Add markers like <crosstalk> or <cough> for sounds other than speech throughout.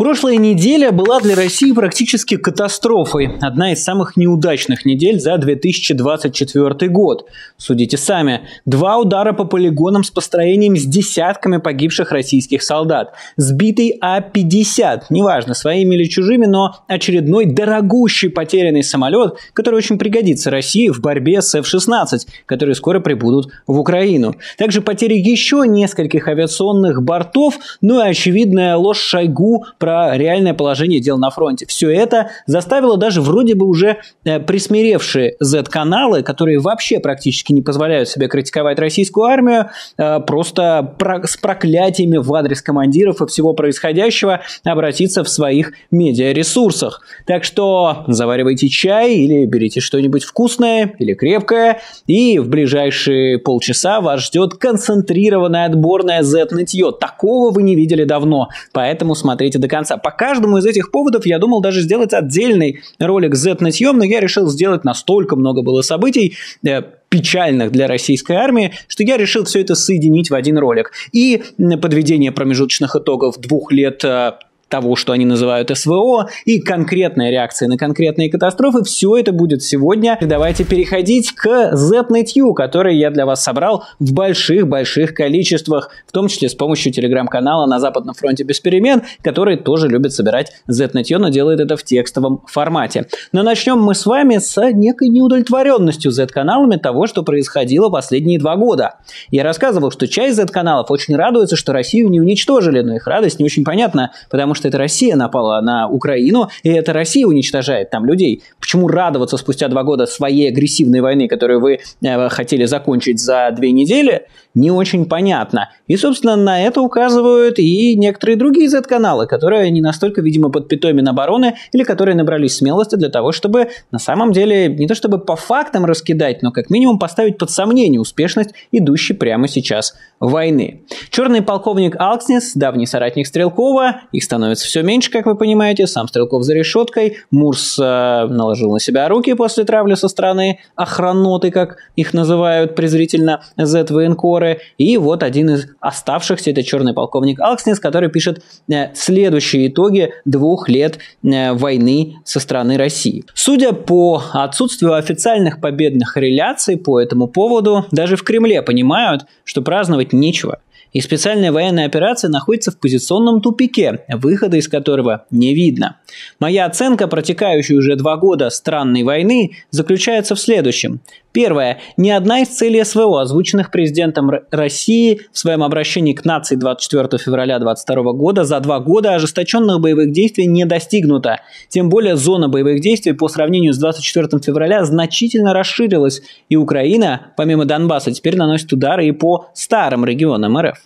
Прошлая неделя была для России практически катастрофой. Одна из самых неудачных недель за 2024 год. Судите сами. Два удара по полигонам с построением с десятками погибших российских солдат. Сбитый А-50, неважно, своими или чужими, но очередной дорогущий потерянный самолет, который очень пригодится России в борьбе с F-16, которые скоро прибудут в Украину. Также потери еще нескольких авиационных бортов, ну и очевидная ложь Шойгу про про реальное положение дел на фронте. Все это заставило даже вроде бы уже э, присмиревшие Z-каналы, которые вообще практически не позволяют себе критиковать российскую армию, э, просто с проклятиями в адрес командиров и всего происходящего обратиться в своих медиаресурсах. Так что заваривайте чай или берите что-нибудь вкусное или крепкое, и в ближайшие полчаса вас ждет концентрированное отборное Z-нытье. Такого вы не видели давно, поэтому смотрите до конца конца. По каждому из этих поводов я думал даже сделать отдельный ролик Z на съем, но я решил сделать настолько много было событий, э, печальных для российской армии, что я решил все это соединить в один ролик. И подведение промежуточных итогов двух лет э, того, что они называют СВО, и конкретная реакция на конкретные катастрофы. Все это будет сегодня. И давайте переходить к ZNetU, который я для вас собрал в больших-больших количествах, в том числе с помощью телеграм-канала на Западном фронте без перемен, который тоже любит собирать ZNetU, но делает это в текстовом формате. Но начнем мы с вами с некой неудовлетворенностью Z-каналами того, что происходило последние два года. Я рассказывал, что часть Z-каналов очень радуется, что Россию не уничтожили, но их радость не очень понятна, потому что что это Россия напала на Украину, и это Россия уничтожает там людей. Почему радоваться спустя два года своей агрессивной войны, которую вы э, хотели закончить за две недели, не очень понятно. И, собственно, на это указывают и некоторые другие Z-каналы, которые не настолько, видимо, под пятой Минобороны или которые набрались смелости для того, чтобы на самом деле не то чтобы по фактам раскидать, но как минимум поставить под сомнение успешность идущей прямо сейчас войны. Черный полковник Алкснес, давний соратник Стрелкова, их становится становится все меньше, как вы понимаете, сам Стрелков за решеткой, Мурс э, наложил на себя руки после травли со стороны охраноты, как их называют презрительно Z-военкоры, и вот один из оставшихся, это черный полковник Алкснес, который пишет э, следующие итоги двух лет э, войны со стороны России. Судя по отсутствию официальных победных реляций по этому поводу, даже в Кремле понимают, что праздновать нечего. И специальная военная операция находится в позиционном тупике, выхода из которого не видно. Моя оценка протекающей уже два года странной войны заключается в следующем. Первое. Ни одна из целей СВО, озвученных президентом России в своем обращении к нации 24 февраля 2022 года, за два года ожесточенных боевых действий не достигнута. Тем более зона боевых действий по сравнению с 24 февраля значительно расширилась, и Украина, помимо Донбасса, теперь наносит удары и по старым регионам РФ.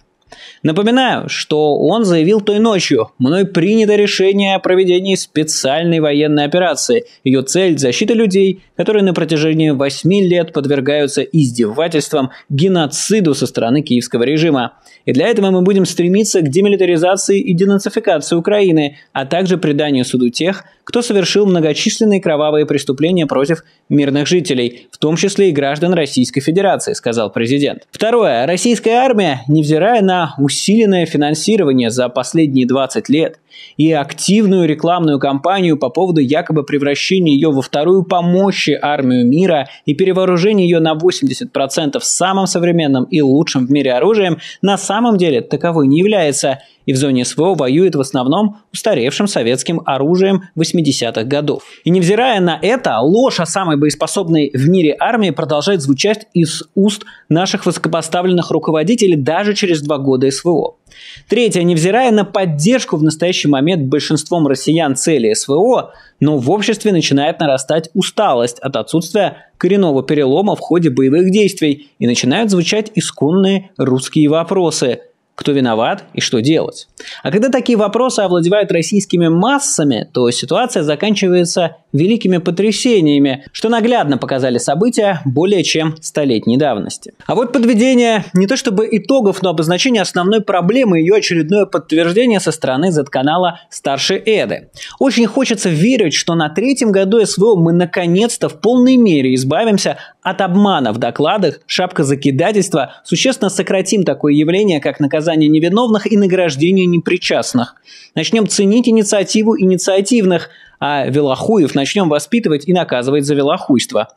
Напоминаю, что он заявил той ночью, мной принято решение о проведении специальной военной операции. Ее цель – защита людей, которые на протяжении 8 лет подвергаются издевательствам, геноциду со стороны киевского режима. И для этого мы будем стремиться к демилитаризации и денацификации Украины, а также преданию суду тех, кто совершил многочисленные кровавые преступления против мирных жителей, в том числе и граждан Российской Федерации, сказал президент. Второе. Российская армия, невзирая на усиленное финансирование за последние 20 лет, и активную рекламную кампанию по поводу якобы превращения ее во вторую по мощи армию мира и перевооружения ее на 80% самым современным и лучшим в мире оружием, на самом деле таковой не является, и в зоне СВО воюет в основном устаревшим советским оружием 80-х годов. И невзирая на это, ложь о самой боеспособной в мире армии продолжает звучать из уст наших высокопоставленных руководителей даже через два года СВО. Третье. Невзирая на поддержку в настоящий момент большинством россиян цели СВО, но в обществе начинает нарастать усталость от отсутствия коренного перелома в ходе боевых действий и начинают звучать исконные русские вопросы – кто виноват и что делать. А когда такие вопросы овладевают российскими массами, то ситуация заканчивается великими потрясениями, что наглядно показали события более чем столетней давности. А вот подведение не то чтобы итогов, но обозначение основной проблемы и ее очередное подтверждение со стороны Z-канала «Старше Эды». Очень хочется верить, что на третьем году СВО мы наконец-то в полной мере избавимся от обмана в докладах, шапка закидательства существенно сократим такое явление, как наказание невиновных и награждение непричастных. Начнем ценить инициативу инициативных, а велохуев начнем воспитывать и наказывать за велохуйство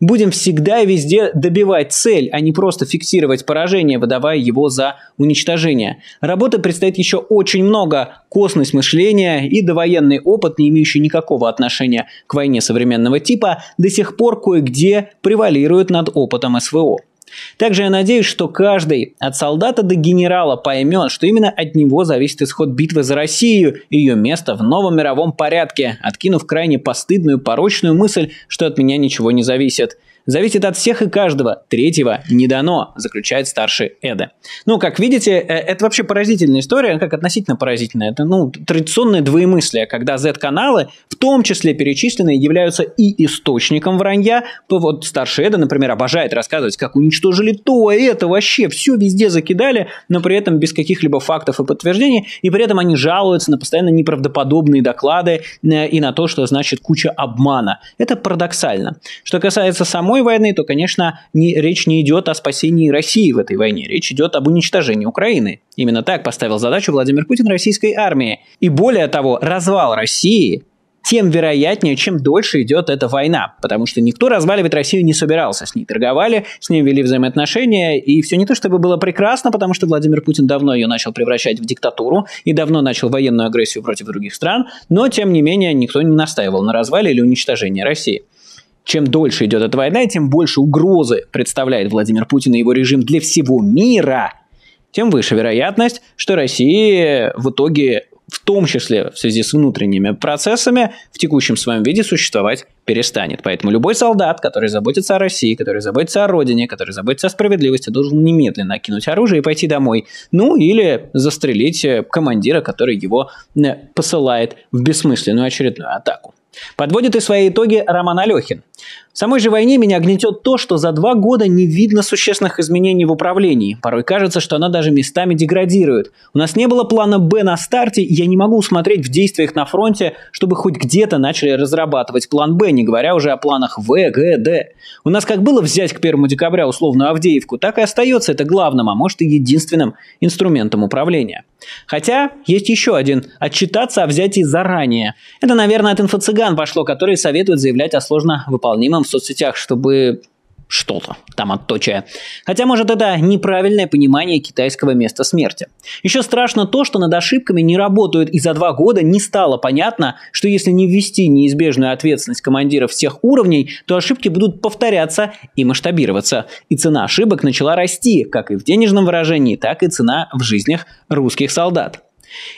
будем всегда и везде добивать цель, а не просто фиксировать поражение, выдавая его за уничтожение. Работы предстоит еще очень много. Косность мышления и довоенный опыт, не имеющий никакого отношения к войне современного типа, до сих пор кое-где превалирует над опытом СВО. Также я надеюсь, что каждый от солдата до генерала поймет, что именно от него зависит исход битвы за Россию и ее место в новом мировом порядке, откинув крайне постыдную порочную мысль, что от меня ничего не зависит. Зависит от всех и каждого, третьего не дано, заключает старший Эда. Ну, как видите, э, это вообще поразительная история, как относительно поразительная. Это, ну, традиционное двоемыслие, когда Z-каналы, в том числе перечисленные, являются и источником вранья. вот старший Эда, например, обожает рассказывать, как уничтожили то, это вообще, все везде закидали, но при этом без каких-либо фактов и подтверждений, и при этом они жалуются на постоянно неправдоподобные доклады э, и на то, что значит куча обмана. Это парадоксально. Что касается самой самой войны, то, конечно, не, речь не идет о спасении России в этой войне, речь идет об уничтожении Украины. Именно так поставил задачу Владимир Путин российской армии. И более того, развал России тем вероятнее, чем дольше идет эта война, потому что никто разваливать Россию не собирался, с ней торговали, с ней вели взаимоотношения, и все не то чтобы было прекрасно, потому что Владимир Путин давно ее начал превращать в диктатуру и давно начал военную агрессию против других стран, но тем не менее никто не настаивал на развале или уничтожении России. Чем дольше идет эта война, тем больше угрозы представляет Владимир Путин и его режим для всего мира, тем выше вероятность, что Россия в итоге, в том числе в связи с внутренними процессами, в текущем своем виде существовать перестанет. Поэтому любой солдат, который заботится о России, который заботится о родине, который заботится о справедливости, должен немедленно кинуть оружие и пойти домой. Ну или застрелить э, командира, который его э, посылает в бессмысленную очередную атаку. Подводит и свои итоги Роман Алехин самой же войне меня гнетет то, что за два года не видно существенных изменений в управлении. Порой кажется, что она даже местами деградирует. У нас не было плана «Б» на старте, и я не могу усмотреть в действиях на фронте, чтобы хоть где-то начали разрабатывать план «Б», не говоря уже о планах «В», «Г», «Д». У нас как было взять к 1 декабря условную Авдеевку, так и остается это главным, а может и единственным инструментом управления. Хотя есть еще один – отчитаться о взятии заранее. Это, наверное, от инфо-цыган пошло, которые советуют заявлять о сложно выполнимом в соцсетях, чтобы что-то там отточая. Хотя, может, это неправильное понимание китайского места смерти. Еще страшно то, что над ошибками не работают, и за два года не стало понятно, что если не ввести неизбежную ответственность командиров всех уровней, то ошибки будут повторяться и масштабироваться. И цена ошибок начала расти, как и в денежном выражении, так и цена в жизнях русских солдат.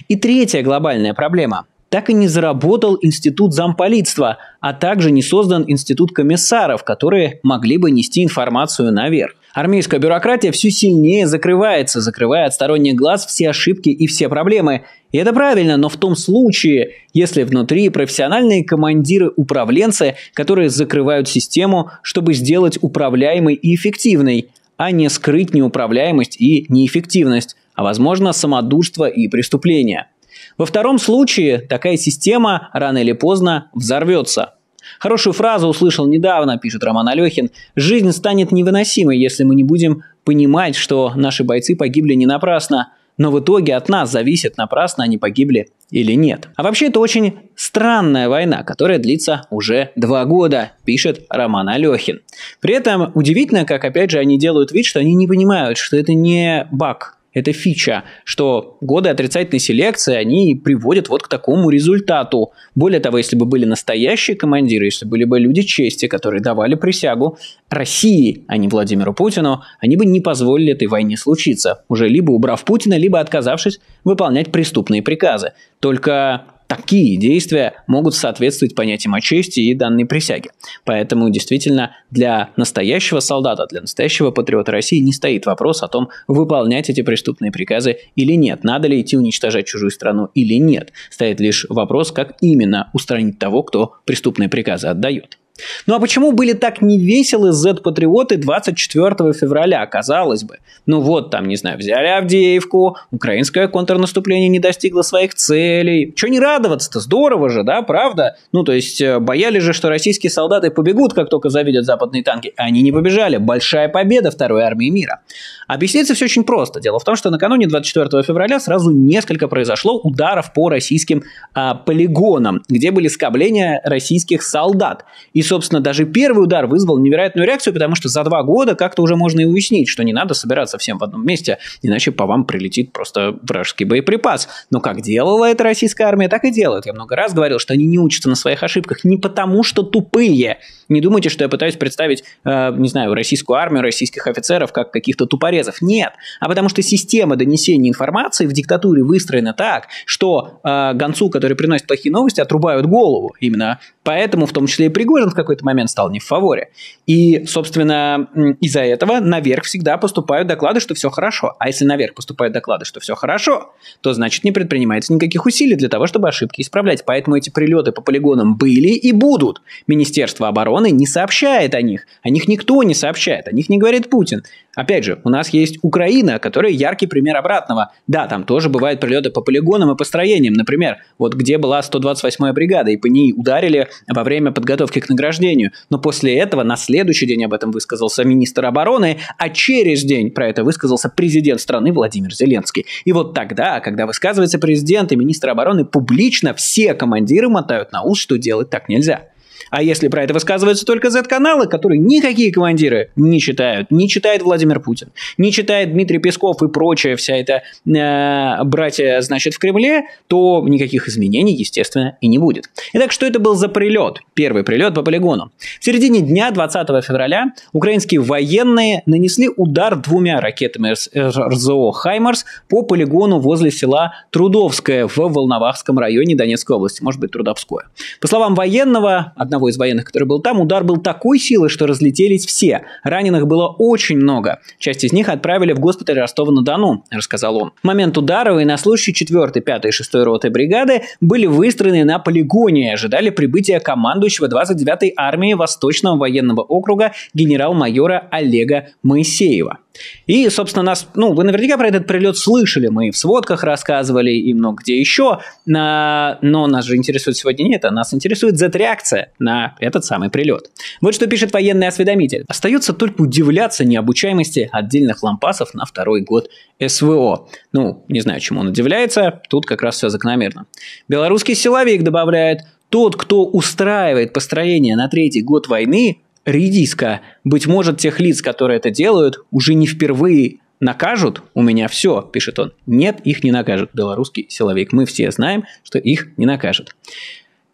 И третья глобальная проблема – так и не заработал институт замполитства, а также не создан институт комиссаров, которые могли бы нести информацию наверх. Армейская бюрократия все сильнее закрывается, закрывая от сторонних глаз все ошибки и все проблемы. И это правильно, но в том случае, если внутри профессиональные командиры-управленцы, которые закрывают систему, чтобы сделать управляемой и эффективной, а не скрыть неуправляемость и неэффективность, а возможно самодушство и преступление. Во втором случае такая система рано или поздно взорвется. Хорошую фразу услышал недавно, пишет Роман Алехин. «Жизнь станет невыносимой, если мы не будем понимать, что наши бойцы погибли не напрасно, но в итоге от нас зависит, напрасно они погибли или нет. А вообще это очень странная война, которая длится уже два года, пишет Роман Алехин. При этом удивительно, как опять же они делают вид, что они не понимают, что это не баг, это фича, что годы отрицательной селекции, они приводят вот к такому результату. Более того, если бы были настоящие командиры, если были бы люди чести, которые давали присягу России, а не Владимиру Путину, они бы не позволили этой войне случиться, уже либо убрав Путина, либо отказавшись выполнять преступные приказы. Только такие действия могут соответствовать понятиям о чести и данной присяге. Поэтому действительно для настоящего солдата, для настоящего патриота России не стоит вопрос о том, выполнять эти преступные приказы или нет, надо ли идти уничтожать чужую страну или нет. Стоит лишь вопрос, как именно устранить того, кто преступные приказы отдает. Ну а почему были так невеселы Z-патриоты 24 февраля, казалось бы? Ну вот там, не знаю, взяли Авдеевку, украинское контрнаступление не достигло своих целей. Чего не радоваться-то? Здорово же, да, правда? Ну то есть э, боялись же, что российские солдаты побегут, как только завидят западные танки. А они не побежали. Большая победа второй армии мира. Объясняется все очень просто. Дело в том, что накануне 24 февраля сразу несколько произошло ударов по российским а, полигонам, где были скобления российских солдат. И, собственно, даже первый удар вызвал невероятную реакцию, потому что за два года как-то уже можно и уяснить, что не надо собираться всем в одном месте, иначе по вам прилетит просто вражеский боеприпас. Но как делала эта российская армия, так и делает. Я много раз говорил, что они не учатся на своих ошибках не потому, что тупые. Не думайте, что я пытаюсь представить, э, не знаю, российскую армию, российских офицеров как каких-то тупорей саморезов. Нет. А потому что система донесения информации в диктатуре выстроена так, что э, гонцу, который приносит плохие новости, отрубают голову. Именно поэтому, в том числе и Пригожин в какой-то момент стал не в фаворе. И, собственно, из-за этого наверх всегда поступают доклады, что все хорошо. А если наверх поступают доклады, что все хорошо, то значит не предпринимается никаких усилий для того, чтобы ошибки исправлять. Поэтому эти прилеты по полигонам были и будут. Министерство обороны не сообщает о них. О них никто не сообщает, о них не говорит Путин. Опять же, у нас нас есть Украина, которая яркий пример обратного. Да, там тоже бывают прилеты по полигонам и построениям, Например, вот где была 128-я бригада, и по ней ударили во время подготовки к награждению. Но после этого на следующий день об этом высказался министр обороны, а через день про это высказался президент страны Владимир Зеленский. И вот тогда, когда высказывается президент и министр обороны, публично все командиры мотают на ус, что делать так нельзя. А если про это высказываются только Z-каналы, которые никакие командиры не читают, не читает Владимир Путин, не читает Дмитрий Песков и прочая вся эта э, братья, значит, в Кремле, то никаких изменений, естественно, и не будет. Итак, что это был за прилет? Первый прилет по полигону. В середине дня 20 февраля украинские военные нанесли удар двумя ракетами РЗО э, «Хаймарс» по полигону возле села Трудовское в Волновахском районе Донецкой области, может быть, Трудовское. По словам военного, одного из военных, который был там, удар был такой силы, что разлетелись все. Раненых было очень много. Часть из них отправили в госпиталь Ростова-на-Дону, рассказал он. момент удара военнослужащие 4, 5 и 6 роты бригады были выстроены на полигоне и ожидали прибытия командующего 29-й армии Восточного военного округа генерал-майора Олега Моисеева. И, собственно, нас, ну, вы наверняка про этот прилет слышали, мы и в сводках рассказывали, и много где еще, но нас же интересует сегодня не это, а нас интересует Z-реакция на этот самый прилет. Вот что пишет военный осведомитель. Остается только удивляться необучаемости отдельных лампасов на второй год СВО. Ну, не знаю, чему он удивляется, тут как раз все закономерно. Белорусский силовик добавляет, тот, кто устраивает построение на третий год войны, редиска. Быть может, тех лиц, которые это делают, уже не впервые накажут, у меня все, пишет он. Нет, их не накажут. Белорусский силовик. Мы все знаем, что их не накажут.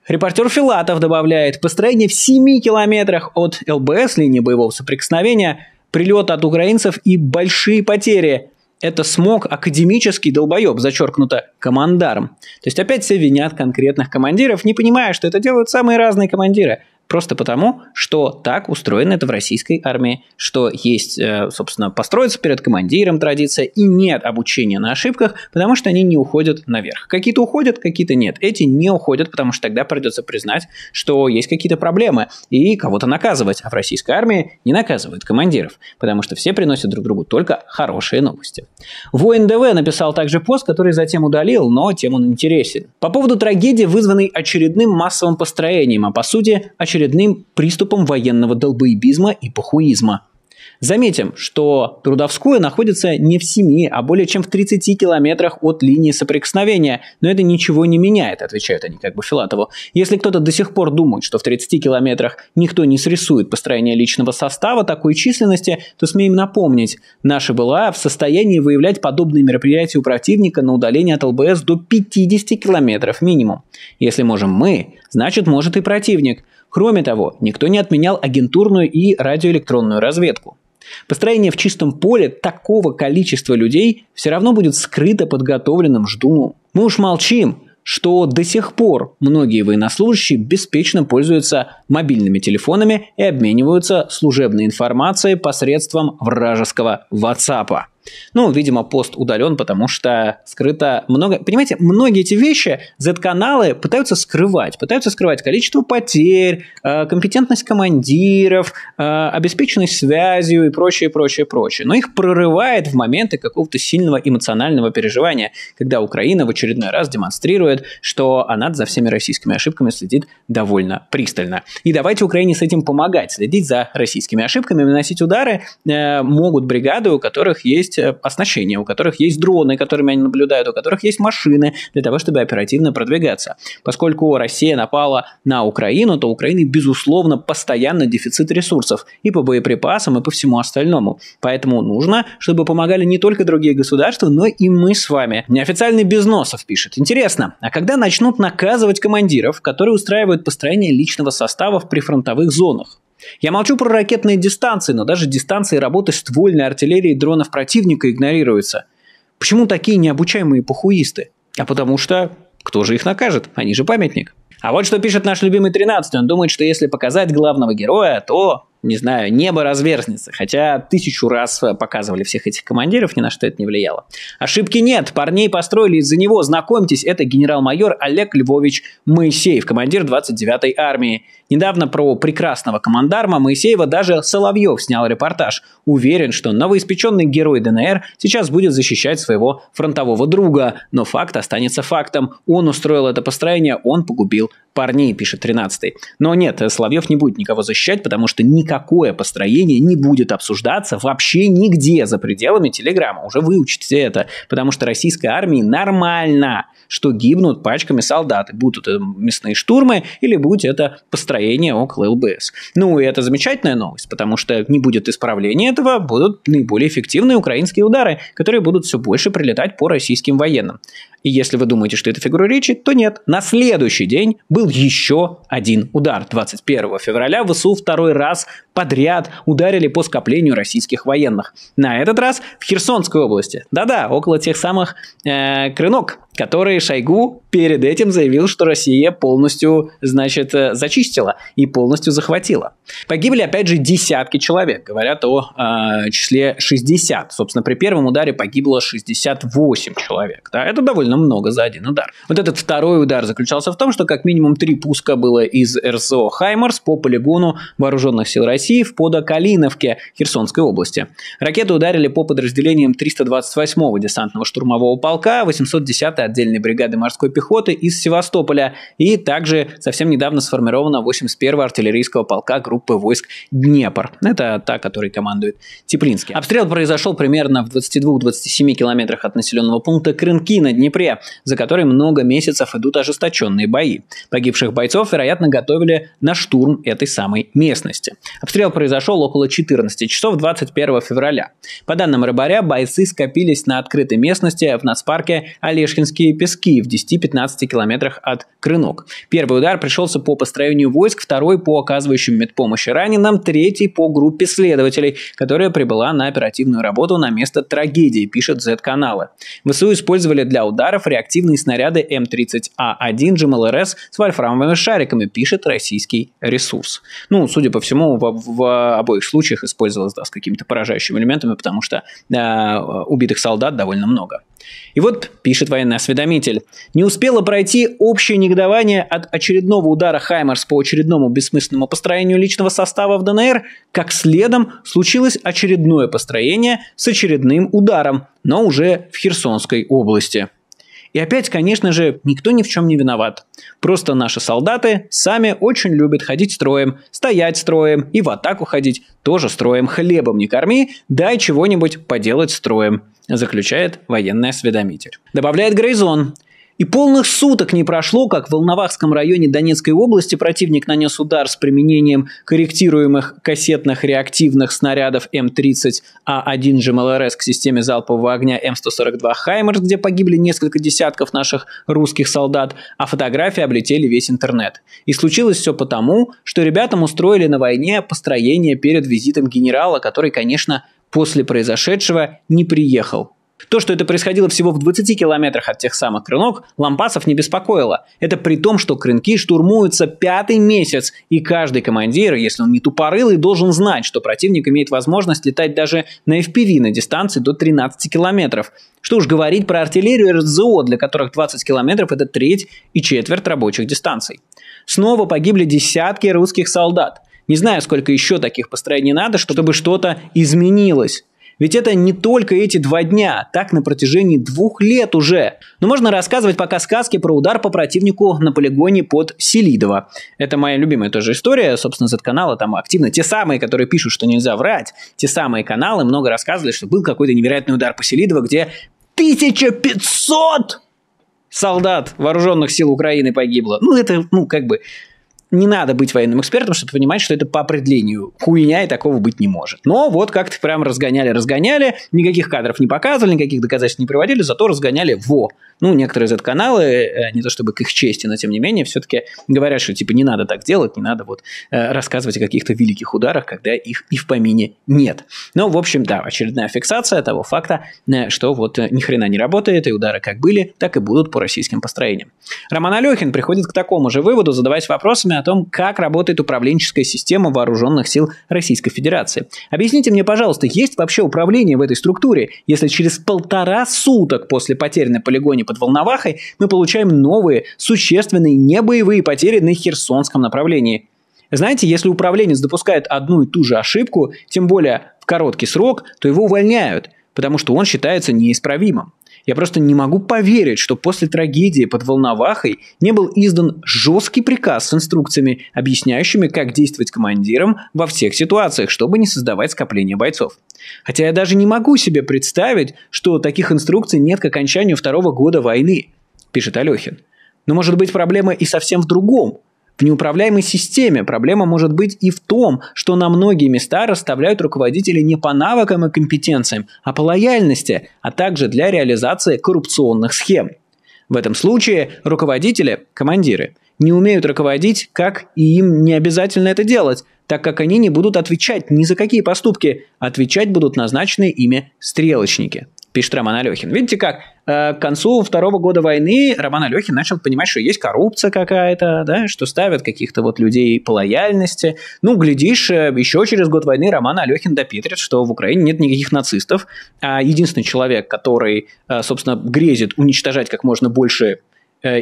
Репортер Филатов добавляет, построение в 7 километрах от ЛБС, линии боевого соприкосновения, прилет от украинцев и большие потери. Это смог академический долбоеб, зачеркнуто командаром. То есть опять все винят конкретных командиров, не понимая, что это делают самые разные командиры – Просто потому, что так устроено это в российской армии, что есть, э, собственно, построиться перед командиром традиция, и нет обучения на ошибках, потому что они не уходят наверх. Какие-то уходят, какие-то нет. Эти не уходят, потому что тогда придется признать, что есть какие-то проблемы, и кого-то наказывать. А в российской армии не наказывают командиров, потому что все приносят друг другу только хорошие новости. Воин ДВ написал также пост, который затем удалил, но тем он интересен. По поводу трагедии, вызванной очередным массовым построением, а по сути, очередным очередным приступом военного долбоебизма и похуизма. Заметим, что Трудовское находится не в 7, а более чем в 30 километрах от линии соприкосновения, но это ничего не меняет, отвечают они как бы Филатову. Если кто-то до сих пор думает, что в 30 километрах никто не срисует построение личного состава такой численности, то смеем напомнить, наша была в состоянии выявлять подобные мероприятия у противника на удаление от ЛБС до 50 километров минимум. Если можем мы, значит может и противник – Кроме того, никто не отменял агентурную и радиоэлектронную разведку. Построение в чистом поле такого количества людей все равно будет скрыто подготовленным ждуну. Мы уж молчим, что до сих пор многие военнослужащие беспечно пользуются мобильными телефонами и обмениваются служебной информацией посредством вражеского WhatsApp. Ну, видимо, пост удален, потому что скрыто много... Понимаете, многие эти вещи Z-каналы пытаются скрывать. Пытаются скрывать количество потерь, э, компетентность командиров, э, обеспеченность связью и прочее, прочее, прочее. Но их прорывает в моменты какого-то сильного эмоционального переживания, когда Украина в очередной раз демонстрирует, что она за всеми российскими ошибками следит довольно пристально. И давайте Украине с этим помогать, следить за российскими ошибками, наносить удары э, могут бригады, у которых есть есть э, оснащение, у которых есть дроны, которыми они наблюдают, у которых есть машины для того, чтобы оперативно продвигаться. Поскольку Россия напала на Украину, то у Украины, безусловно, постоянно дефицит ресурсов и по боеприпасам, и по всему остальному. Поэтому нужно, чтобы помогали не только другие государства, но и мы с вами. Неофициальный Безносов пишет. Интересно, а когда начнут наказывать командиров, которые устраивают построение личного состава в прифронтовых зонах? Я молчу про ракетные дистанции, но даже дистанции работы ствольной артиллерии дронов противника игнорируются. Почему такие необучаемые похуисты? А потому что кто же их накажет? Они же памятник. А вот что пишет наш любимый 13 Он думает, что если показать главного героя, то не знаю, небо разверзнется. Хотя тысячу раз показывали всех этих командиров, ни на что это не влияло. Ошибки нет, парней построили из-за него. Знакомьтесь, это генерал-майор Олег Львович Моисеев, командир 29-й армии. Недавно про прекрасного командарма Моисеева даже Соловьев снял репортаж. Уверен, что новоиспеченный герой ДНР сейчас будет защищать своего фронтового друга. Но факт останется фактом. Он устроил это построение, он погубил парней, пишет 13-й. Но нет, э, Соловьев не будет никого защищать, потому что никакое построение не будет обсуждаться вообще нигде за пределами Телеграма. Уже выучите это, потому что российской армии нормально, что гибнут пачками солдаты, Будут это мясные штурмы или будет это построение около ЛБС. Ну и это замечательная новость, потому что не будет исправления этого, будут наиболее эффективные украинские удары, которые будут все больше прилетать по российским военным. И если вы думаете, что это фигура речи, то нет. На следующий день был еще один удар. 21 февраля ВСУ второй раз подряд ударили по скоплению российских военных. На этот раз в Херсонской области. Да-да, около тех самых э, крынок, которые Шойгу перед этим заявил, что Россия полностью, значит, э, зачистила и полностью захватила. Погибли, опять же, десятки человек. Говорят о э, числе 60. Собственно, при первом ударе погибло 68 человек. Да? Это довольно много за один удар. Вот этот второй удар заключался в том, что как минимум три пуска было из РСО «Хаймарс» по полигону Вооруженных сил России в Подокалиновке Херсонской области. Ракеты ударили по подразделениям 328-го десантного штурмового полка, 810-й бригада, отдельной бригады морской пехоты из Севастополя и также совсем недавно сформирована 81-го артиллерийского полка группы войск Днепр. Это та, которой командует Теплинский. Обстрел произошел примерно в 22-27 километрах от населенного пункта Крынки на Днепре, за который много месяцев идут ожесточенные бои. Погибших бойцов, вероятно, готовили на штурм этой самой местности. Обстрел произошел около 14 часов 21 февраля. По данным рыбаря, бойцы скопились на открытой местности в нацпарке Олешкинский Кубинские пески в 10-15 километрах от Крынок. Первый удар пришелся по построению войск, второй по оказывающим медпомощи раненым, третий по группе следователей, которая прибыла на оперативную работу на место трагедии, пишет Z-каналы. ВСУ использовали для ударов реактивные снаряды М30А1 а ЖМЛРС с вольфрамовыми шариками, пишет российский ресурс. Ну, судя по всему, в, в обоих случаях использовалось да, с какими-то поражающими элементами, потому что э, убитых солдат довольно много. И вот пишет военный осведомитель. Не успело пройти общее негодование от очередного удара Хаймарс по очередному бессмысленному построению личного состава в ДНР, как следом случилось очередное построение с очередным ударом, но уже в Херсонской области. И опять, конечно же, никто ни в чем не виноват. Просто наши солдаты сами очень любят ходить строем, стоять строем и в атаку ходить тоже строем. Хлебом не корми, дай чего-нибудь поделать строем заключает военный осведомитель. Добавляет Грейзон. И полных суток не прошло, как в Волновахском районе Донецкой области противник нанес удар с применением корректируемых кассетных реактивных снарядов М-30А1 ЖМЛРС а к системе залпового огня М-142 «Хаймерс», где погибли несколько десятков наших русских солдат, а фотографии облетели весь интернет. И случилось все потому, что ребятам устроили на войне построение перед визитом генерала, который, конечно, после произошедшего не приехал. То, что это происходило всего в 20 километрах от тех самых крынок, лампасов не беспокоило. Это при том, что крынки штурмуются пятый месяц, и каждый командир, если он не тупорылый, должен знать, что противник имеет возможность летать даже на FPV на дистанции до 13 километров. Что уж говорить про артиллерию и РЗО, для которых 20 километров – это треть и четверть рабочих дистанций. Снова погибли десятки русских солдат – не знаю, сколько еще таких построений надо, чтобы что-то изменилось. Ведь это не только эти два дня, так на протяжении двух лет уже. Но можно рассказывать пока сказки про удар по противнику на полигоне под Селидово. Это моя любимая тоже история, собственно, z канала там активно. Те самые, которые пишут, что нельзя врать, те самые каналы много рассказывали, что был какой-то невероятный удар по Селидово, где 1500 солдат вооруженных сил Украины погибло. Ну, это, ну, как бы, не надо быть военным экспертом, чтобы понимать, что это по определению хуйня и такого быть не может. Но вот как-то прям разгоняли-разгоняли, никаких кадров не показывали, никаких доказательств не приводили, зато разгоняли во. Ну, некоторые из этих каналы э, не то чтобы к их чести, но тем не менее, все-таки говорят, что типа не надо так делать, не надо вот э, рассказывать о каких-то великих ударах, когда их и в помине нет. Но, ну, в общем, да, очередная фиксация того факта, э, что вот ни хрена не работает, и удары как были, так и будут по российским построениям. Роман Алехин приходит к такому же выводу, задаваясь вопросами, о том, как работает управленческая система вооруженных сил Российской Федерации. Объясните мне, пожалуйста, есть вообще управление в этой структуре, если через полтора суток после потерь на полигоне под Волновахой мы получаем новые, существенные, небоевые потери на Херсонском направлении? Знаете, если управленец допускает одну и ту же ошибку, тем более в короткий срок, то его увольняют, потому что он считается неисправимым. Я просто не могу поверить, что после трагедии под Волновахой не был издан жесткий приказ с инструкциями, объясняющими, как действовать командирам во всех ситуациях, чтобы не создавать скопление бойцов. Хотя я даже не могу себе представить, что таких инструкций нет к окончанию второго года войны, пишет Алехин. Но может быть проблема и совсем в другом – в неуправляемой системе проблема может быть и в том, что на многие места расставляют руководителей не по навыкам и компетенциям, а по лояльности, а также для реализации коррупционных схем. В этом случае руководители, командиры, не умеют руководить, как и им не обязательно это делать, так как они не будут отвечать ни за какие поступки, отвечать будут назначенные ими стрелочники – пишет Роман Алехин. Видите как, э, к концу второго года войны Роман Алехин начал понимать, что есть коррупция какая-то, да, что ставят каких-то вот людей по лояльности. Ну, глядишь, э, еще через год войны Роман Алехин допитрит, что в Украине нет никаких нацистов, а единственный человек, который, э, собственно, грезит уничтожать как можно больше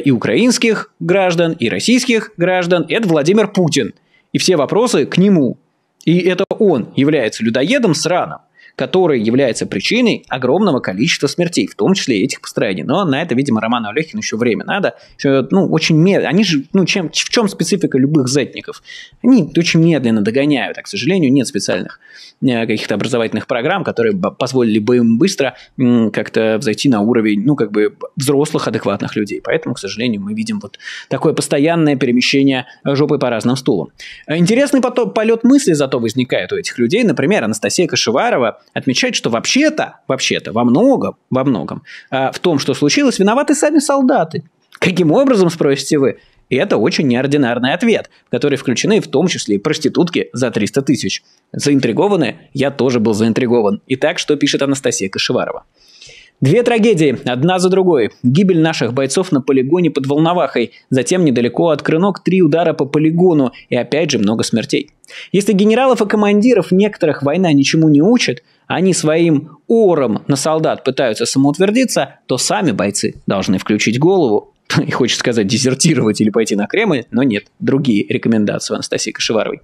и украинских граждан, и российских граждан, это Владимир Путин. И все вопросы к нему. И это он является людоедом сраным который является причиной огромного количества смертей, в том числе этих построений. Но на это, видимо, Роману Алехину еще время надо. Еще, ну, очень медленно. Они же, ну, чем, в чем специфика любых зетников? Они очень медленно догоняют, а, к сожалению, нет специальных э, каких-то образовательных программ, которые позволили бы им быстро как-то взойти на уровень, ну, как бы взрослых, адекватных людей. Поэтому, к сожалению, мы видим вот такое постоянное перемещение жопы по разным стулам. Интересный потом полет мысли зато возникает у этих людей. Например, Анастасия Кашеварова отмечает, что вообще-то, вообще-то, во многом, во многом, а, в том, что случилось, виноваты сами солдаты. Каким образом, спросите вы? И это очень неординарный ответ, в который включены в том числе и проститутки за 300 тысяч. Заинтригованы? Я тоже был заинтригован. Итак, что пишет Анастасия Кашеварова? Две трагедии, одна за другой. Гибель наших бойцов на полигоне под Волновахой, затем недалеко от Крынок три удара по полигону и опять же много смертей. Если генералов и командиров некоторых война ничему не учат, они своим ором на солдат пытаются самоутвердиться, то сами бойцы должны включить голову <laughs> и хочет сказать дезертировать или пойти на Кремль, но нет, другие рекомендации у Анастасии Кашеваровой.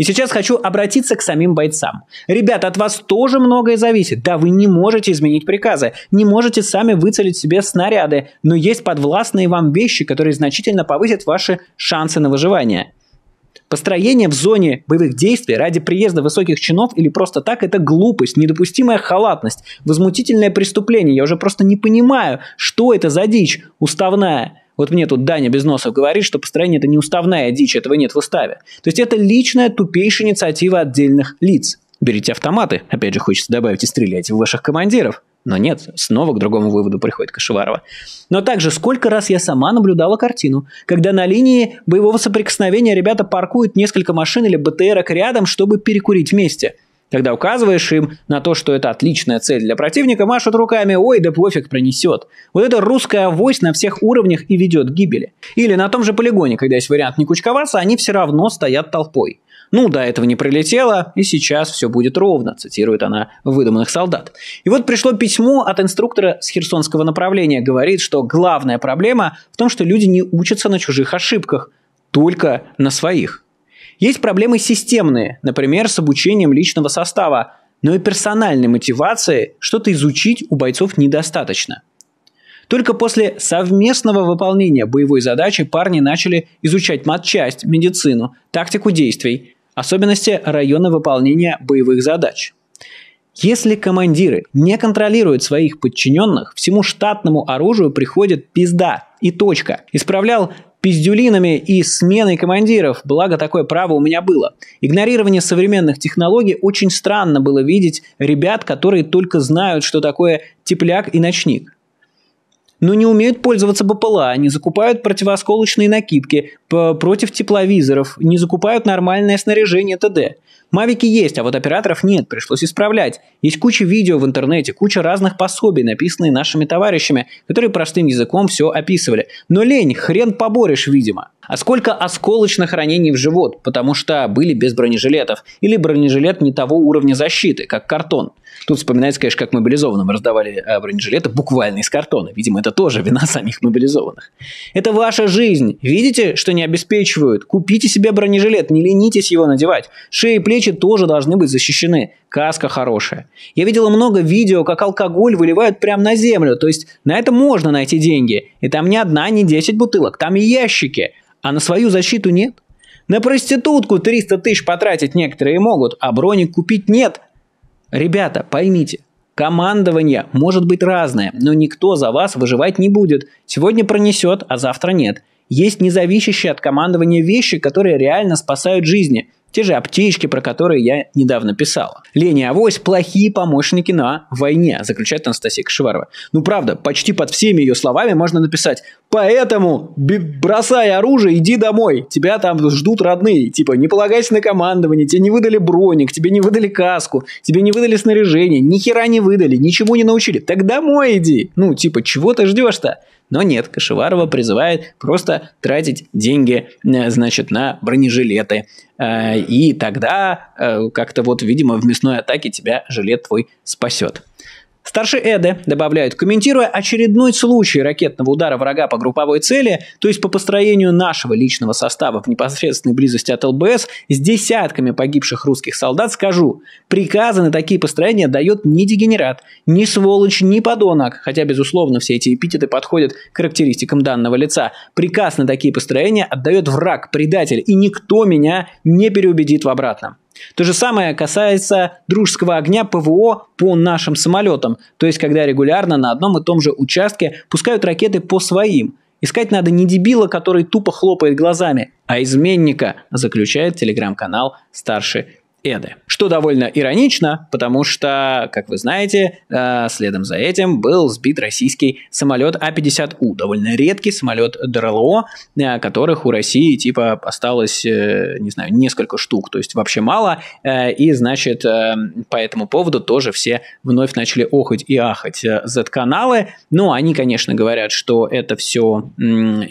И сейчас хочу обратиться к самим бойцам. Ребята, от вас тоже многое зависит. Да, вы не можете изменить приказы, не можете сами выцелить себе снаряды, но есть подвластные вам вещи, которые значительно повысят ваши шансы на выживание. Построение в зоне боевых действий ради приезда высоких чинов или просто так – это глупость, недопустимая халатность, возмутительное преступление. Я уже просто не понимаю, что это за дичь уставная. Вот мне тут Даня без носов говорит, что построение – это не уставная дичь, этого нет в уставе. То есть это личная тупейшая инициатива отдельных лиц. Берите автоматы, опять же хочется добавить, и стреляйте в ваших командиров. Но нет, снова к другому выводу приходит Кашеварова. Но также, сколько раз я сама наблюдала картину, когда на линии боевого соприкосновения ребята паркуют несколько машин или БТРок рядом, чтобы перекурить вместе – когда указываешь им на то, что это отличная цель для противника, машут руками «Ой, да пофиг, пронесет». Вот это русская авось на всех уровнях и ведет к гибели. Или на том же полигоне, когда есть вариант не кучковаться, они все равно стоят толпой. Ну, до этого не прилетело, и сейчас все будет ровно, цитирует она выдуманных солдат. И вот пришло письмо от инструктора с херсонского направления. Говорит, что главная проблема в том, что люди не учатся на чужих ошибках, только на своих. Есть проблемы системные, например, с обучением личного состава, но и персональной мотивации что-то изучить у бойцов недостаточно. Только после совместного выполнения боевой задачи парни начали изучать матчасть, медицину, тактику действий, особенности района выполнения боевых задач. Если командиры не контролируют своих подчиненных, всему штатному оружию приходит пизда и точка. Исправлял пиздюлинами и сменой командиров, благо такое право у меня было. Игнорирование современных технологий очень странно было видеть ребят, которые только знают, что такое тепляк и ночник но не умеют пользоваться БПЛА, не закупают противосколочные накидки против тепловизоров, не закупают нормальное снаряжение т.д. Мавики есть, а вот операторов нет, пришлось исправлять. Есть куча видео в интернете, куча разных пособий, написанные нашими товарищами, которые простым языком все описывали. Но лень, хрен поборешь, видимо. А сколько осколочных ранений в живот, потому что были без бронежилетов. Или бронежилет не того уровня защиты, как картон. Тут вспоминается, конечно, как мобилизованным раздавали э, бронежилеты буквально из картона. Видимо, это тоже вина самих мобилизованных. Это ваша жизнь. Видите, что не обеспечивают? Купите себе бронежилет, не ленитесь его надевать. Шеи и плечи плечи тоже должны быть защищены. Каска хорошая. Я видела много видео, как алкоголь выливают прямо на землю. То есть на это можно найти деньги. И там ни одна, ни 10 бутылок. Там и ящики. А на свою защиту нет. На проститутку 300 тысяч потратить некоторые могут, а броник купить нет. Ребята, поймите, командование может быть разное, но никто за вас выживать не будет. Сегодня пронесет, а завтра нет. Есть независящие от командования вещи, которые реально спасают жизни – те же аптечки, про которые я недавно писал. Лень и авось – плохие помощники на войне, заключает Анастасия Кашеварова. Ну правда, почти под всеми ее словами можно написать «Поэтому бросай оружие, иди домой, тебя там ждут родные». Типа не полагайся на командование, тебе не выдали броник, тебе не выдали каску, тебе не выдали снаряжение, ни хера не выдали, ничему не научили. Так домой иди. Ну типа чего ты ждешь-то? Но нет, Кашеварова призывает просто тратить деньги, э, значит, на бронежилеты. Э, и тогда э, как-то вот, видимо, в мясной атаке тебя жилет твой спасет. Старший Эде добавляет, комментируя очередной случай ракетного удара врага по групповой цели, то есть по построению нашего личного состава в непосредственной близости от ЛБС, с десятками погибших русских солдат скажу, приказы на такие построения дает не дегенерат, не сволочь, не подонок, хотя, безусловно, все эти эпитеты подходят к характеристикам данного лица. Приказ на такие построения отдает враг, предатель, и никто меня не переубедит в обратном. То же самое касается дружеского огня ПВО по нашим самолетам, то есть когда регулярно на одном и том же участке пускают ракеты по своим. Искать надо не дебила, который тупо хлопает глазами, а изменника, заключает телеграм-канал «Старший Эды. Что довольно иронично, потому что, как вы знаете, э, следом за этим был сбит российский самолет А-50У, довольно редкий самолет ДРЛО, э, которых у России типа осталось, э, не знаю, несколько штук, то есть вообще мало, и значит по этому поводу тоже все вновь начали охать и ахать Z-каналы, но ну, они, конечно, говорят, что это все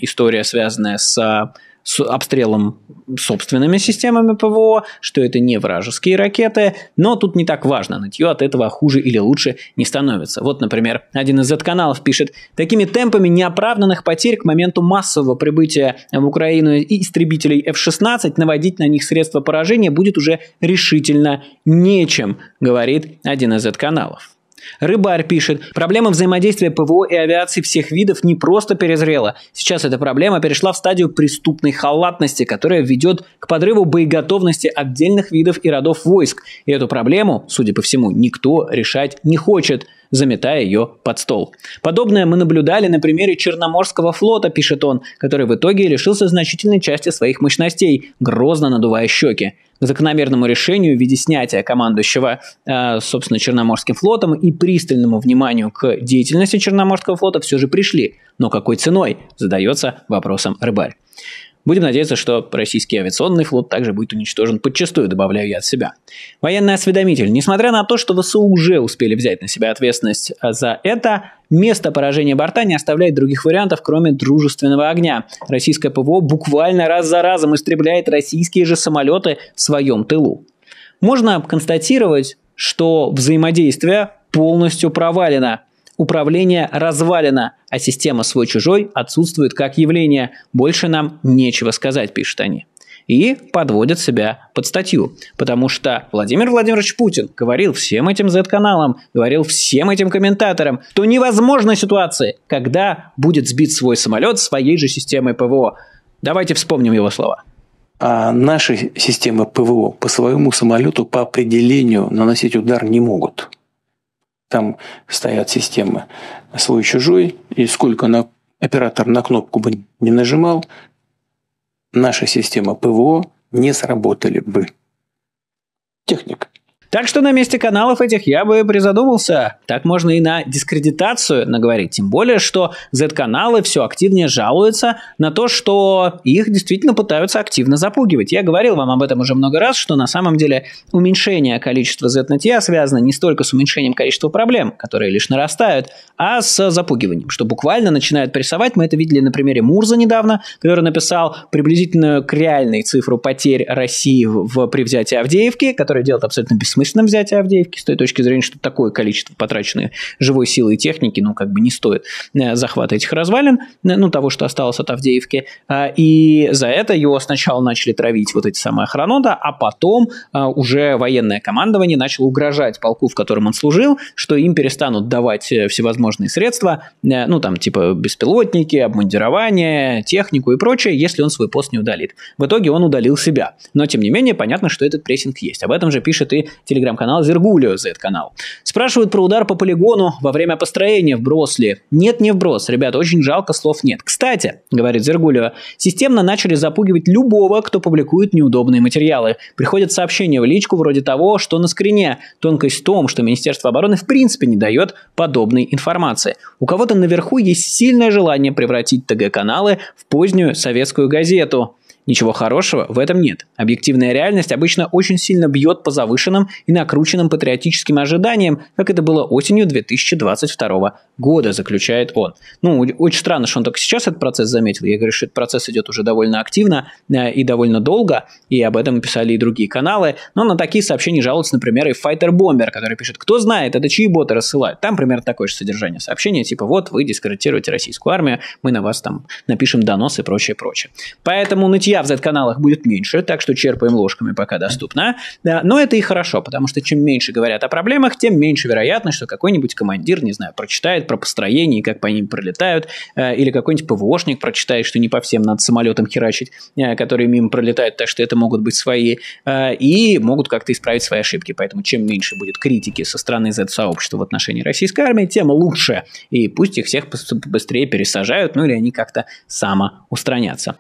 история, связанная с с обстрелом собственными системами ПВО, что это не вражеские ракеты, но тут не так важно, нытье от этого хуже или лучше не становится. Вот, например, один из Z-каналов пишет, такими темпами неоправданных потерь к моменту массового прибытия в Украину и истребителей F-16 наводить на них средства поражения будет уже решительно нечем, говорит один из Z-каналов. Рыбарь пишет, проблема взаимодействия ПВО и авиации всех видов не просто перезрела. Сейчас эта проблема перешла в стадию преступной халатности, которая ведет к подрыву боеготовности отдельных видов и родов войск. И эту проблему, судя по всему, никто решать не хочет заметая ее под стол. Подобное мы наблюдали на примере Черноморского флота, пишет он, который в итоге лишился значительной части своих мощностей, грозно надувая щеки к закономерному решению в виде снятия командующего, э, собственно, Черноморским флотом и пристальному вниманию к деятельности Черноморского флота все же пришли. Но какой ценой, задается вопросом рыбарь. Будем надеяться, что российский авиационный флот также будет уничтожен подчастую, добавляю я от себя. Военный осведомитель. Несмотря на то, что ВСУ уже успели взять на себя ответственность за это, место поражения борта не оставляет других вариантов, кроме дружественного огня. Российское ПВО буквально раз за разом истребляет российские же самолеты в своем тылу. Можно констатировать, что взаимодействие полностью провалено. Управление развалено, а система свой-чужой отсутствует как явление. Больше нам нечего сказать, пишут они. И подводят себя под статью. Потому что Владимир Владимирович Путин говорил всем этим Z-каналам, говорил всем этим комментаторам, что невозможна ситуация, когда будет сбит свой самолет своей же системой ПВО. Давайте вспомним его слова. А наши системы ПВО по своему самолету по определению наносить удар не могут. Там стоят системы свой-чужой, и сколько на, оператор на кнопку бы не нажимал, наша система ПВО не сработали бы. Техника. Так что на месте каналов этих я бы призадумался. Так можно и на дискредитацию наговорить. Тем более, что Z-каналы все активнее жалуются на то, что их действительно пытаются активно запугивать. Я говорил вам об этом уже много раз, что на самом деле уменьшение количества Z-нытья связано не столько с уменьшением количества проблем, которые лишь нарастают, а с запугиванием, что буквально начинают прессовать. Мы это видели на примере Мурза недавно, который написал приблизительно к реальной цифру потерь России в, в при взятии Авдеевки, который делает абсолютно бессмысленно бессмысленно взять Авдеевки с той точки зрения, что такое количество потраченной живой силы и техники, ну, как бы не стоит э, захвата этих развалин, э, ну, того, что осталось от Авдеевки. А, и за это его сначала начали травить вот эти самые охранота, а потом а, уже военное командование начало угрожать полку, в котором он служил, что им перестанут давать э, всевозможные средства, ну, там, типа, беспилотники, обмундирование, технику и прочее, если он свой пост не удалит. В итоге он удалил себя. Но, тем не менее, понятно, что этот прессинг есть. Об этом же пишет и Телеграм-канал Зергулио, этот канал Спрашивают про удар по полигону во время построения в Бросли. Нет, не вброс, ребята, очень жалко, слов нет. Кстати, говорит Зергулио, системно начали запугивать любого, кто публикует неудобные материалы. Приходят сообщения в личку вроде того, что на скрине. Тонкость в том, что Министерство обороны в принципе не дает подобной информации. У кого-то наверху есть сильное желание превратить ТГ-каналы в позднюю советскую газету. Ничего хорошего в этом нет. Объективная реальность обычно очень сильно бьет по завышенным и накрученным патриотическим ожиданиям, как это было осенью 2022 года, заключает он. Ну, очень странно, что он только сейчас этот процесс заметил. Я говорю, что этот процесс идет уже довольно активно э, и довольно долго, и об этом писали и другие каналы. Но на такие сообщения жалуются, например, и Fighter Bomber, который пишет, кто знает, это чьи боты рассылают. Там примерно такое же содержание сообщения, типа, вот, вы дискредитируете российскую армию, мы на вас там напишем донос и прочее, прочее. Поэтому нытья в Z-каналах будет меньше, так что черпаем ложками, пока доступно. Да, но это и хорошо, потому что чем меньше говорят о проблемах, тем меньше вероятность, что какой-нибудь командир, не знаю, прочитает про построение как по ним пролетают, э, или какой-нибудь ПВОшник прочитает, что не по всем надо самолетом херачить, э, которые мимо пролетают, так что это могут быть свои, э, и могут как-то исправить свои ошибки. Поэтому чем меньше будет критики со стороны Z-сообщества в отношении российской армии, тем лучше. И пусть их всех быстрее пересажают, ну или они как-то самоустранятся.